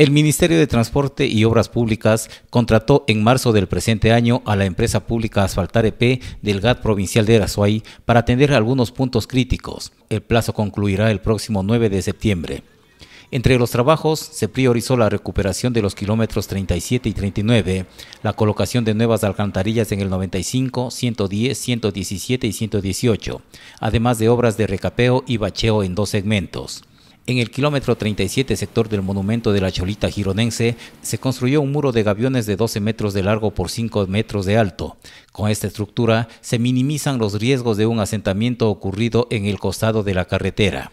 El Ministerio de Transporte y Obras Públicas contrató en marzo del presente año a la empresa pública Asfaltar EP del GAT provincial de Arazuay para atender algunos puntos críticos. El plazo concluirá el próximo 9 de septiembre. Entre los trabajos se priorizó la recuperación de los kilómetros 37 y 39, la colocación de nuevas alcantarillas en el 95, 110, 117 y 118, además de obras de recapeo y bacheo en dos segmentos. En el kilómetro 37, sector del monumento de la Cholita Gironense, se construyó un muro de gaviones de 12 metros de largo por 5 metros de alto. Con esta estructura se minimizan los riesgos de un asentamiento ocurrido en el costado de la carretera.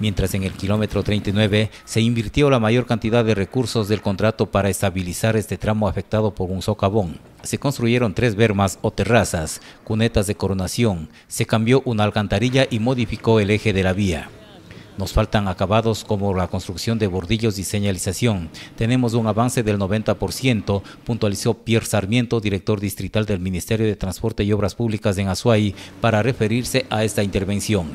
Mientras en el kilómetro 39 se invirtió la mayor cantidad de recursos del contrato para estabilizar este tramo afectado por un socavón. Se construyeron tres bermas o terrazas, cunetas de coronación, se cambió una alcantarilla y modificó el eje de la vía. Nos faltan acabados como la construcción de bordillos y señalización. Tenemos un avance del 90%, puntualizó Pierre Sarmiento, director distrital del Ministerio de Transporte y Obras Públicas en Azuay, para referirse a esta intervención.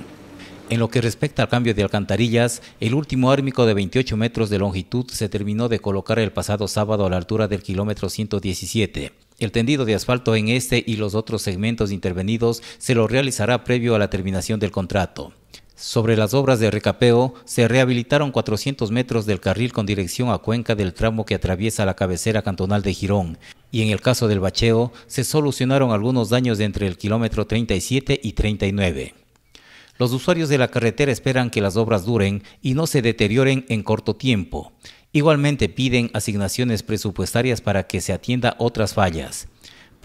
En lo que respecta al cambio de alcantarillas, el último ármico de 28 metros de longitud se terminó de colocar el pasado sábado a la altura del kilómetro 117. El tendido de asfalto en este y los otros segmentos intervenidos se lo realizará previo a la terminación del contrato. Sobre las obras de recapeo, se rehabilitaron 400 metros del carril con dirección a Cuenca del tramo que atraviesa la cabecera cantonal de Girón. Y en el caso del bacheo, se solucionaron algunos daños entre el kilómetro 37 y 39. Los usuarios de la carretera esperan que las obras duren y no se deterioren en corto tiempo. Igualmente piden asignaciones presupuestarias para que se atienda otras fallas.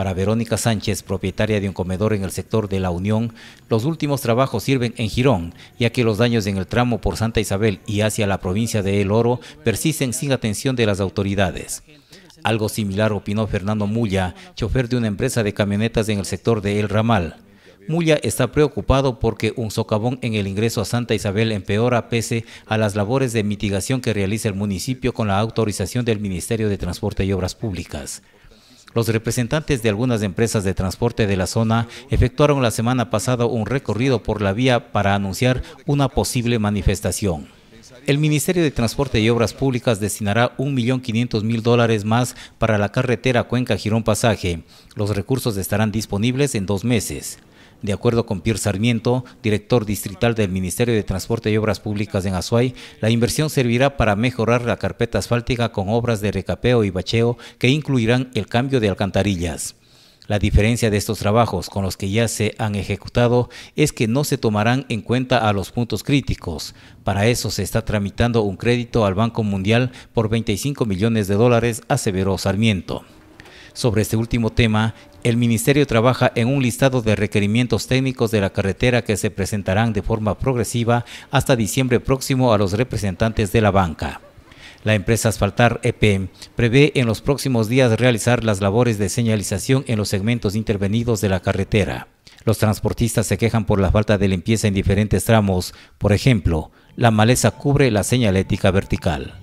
Para Verónica Sánchez, propietaria de un comedor en el sector de La Unión, los últimos trabajos sirven en Girón, ya que los daños en el tramo por Santa Isabel y hacia la provincia de El Oro persisten sin atención de las autoridades. Algo similar opinó Fernando Mulla, chofer de una empresa de camionetas en el sector de El Ramal. Mulla está preocupado porque un socavón en el ingreso a Santa Isabel empeora pese a las labores de mitigación que realiza el municipio con la autorización del Ministerio de Transporte y Obras Públicas. Los representantes de algunas empresas de transporte de la zona efectuaron la semana pasada un recorrido por la vía para anunciar una posible manifestación. El Ministerio de Transporte y Obras Públicas destinará 1.500.000 dólares más para la carretera Cuenca-Girón Pasaje. Los recursos estarán disponibles en dos meses. De acuerdo con Pierre Sarmiento, director distrital del Ministerio de Transporte y Obras Públicas en Azuay, la inversión servirá para mejorar la carpeta asfáltica con obras de recapeo y bacheo que incluirán el cambio de alcantarillas. La diferencia de estos trabajos con los que ya se han ejecutado es que no se tomarán en cuenta a los puntos críticos. Para eso se está tramitando un crédito al Banco Mundial por 25 millones de dólares, aseveró Sarmiento. Sobre este último tema, el Ministerio trabaja en un listado de requerimientos técnicos de la carretera que se presentarán de forma progresiva hasta diciembre próximo a los representantes de la banca. La empresa Asfaltar EPM prevé en los próximos días realizar las labores de señalización en los segmentos intervenidos de la carretera. Los transportistas se quejan por la falta de limpieza en diferentes tramos, por ejemplo, la maleza cubre la señalética vertical.